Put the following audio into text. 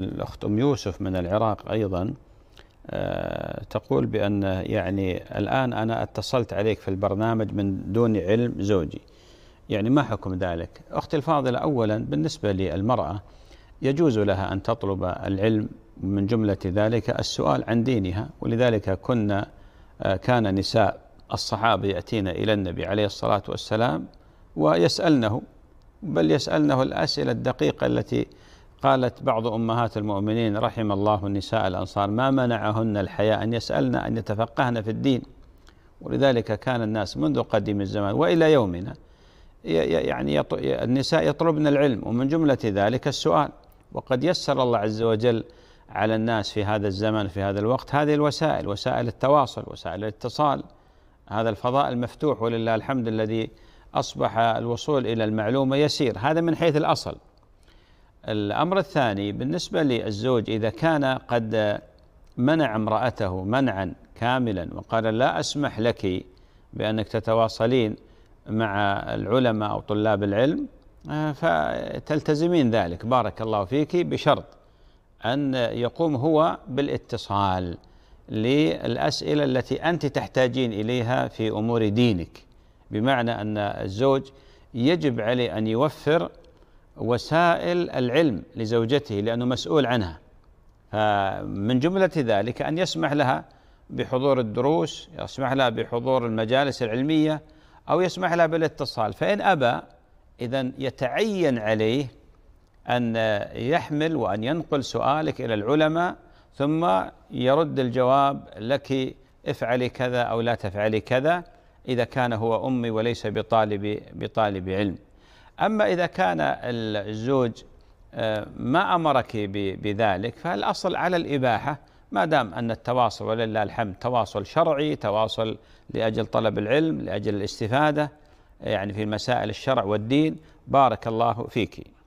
الأخت أم يوسف من العراق أيضا آه، تقول بأن يعني الآن أنا اتصلت عليك في البرنامج من دون علم زوجي يعني ما حكم ذلك أختي الفاضلة أولا بالنسبة للمرأة يجوز لها أن تطلب العلم من جملة ذلك السؤال عن دينها ولذلك كنا آه، كان نساء الصحابة يأتين إلى النبي عليه الصلاة والسلام ويسألنه بل يسألنه الأسئلة الدقيقة التي قالت بعض أمهات المؤمنين رحم الله النساء الأنصار ما منعهن الحياء أن يسألن أن يتفقهن في الدين ولذلك كان الناس منذ قديم الزمان وإلى يومنا يعني النساء يطلبن العلم ومن جملة ذلك السؤال وقد يسر الله عز وجل على الناس في هذا الزمن في هذا الوقت هذه الوسائل وسائل التواصل وسائل الاتصال هذا الفضاء المفتوح ولله الحمد الذي أصبح الوصول إلى المعلومة يسير هذا من حيث الأصل الأمر الثاني بالنسبة للزوج إذا كان قد منع امرأته منعا كاملا وقال لا أسمح لك بأنك تتواصلين مع العلماء أو طلاب العلم آه، فتلتزمين ذلك بارك الله فيك بشرط أن يقوم هو بالاتصال للأسئلة التي أنت تحتاجين إليها في أمور دينك بمعنى أن الزوج يجب عليه أن يوفر وسائل العلم لزوجته لأنه مسؤول عنها فمن جملة ذلك أن يسمح لها بحضور الدروس يسمح لها بحضور المجالس العلمية أو يسمح لها بالاتصال فإن أبى إذا يتعين عليه أن يحمل وأن ينقل سؤالك إلى العلماء ثم يرد الجواب لك افعلي كذا أو لا تفعلي كذا إذا كان هو أمي وليس بطالب بطالب علم أما إذا كان الزوج آه، ما أمرك بذلك فالأصل على الإباحة ما دام أن التواصل ولله الحمد تواصل شرعي تواصل لأجل طلب العلم لأجل الاستفادة يعني في مسائل الشرع والدين بارك الله فيك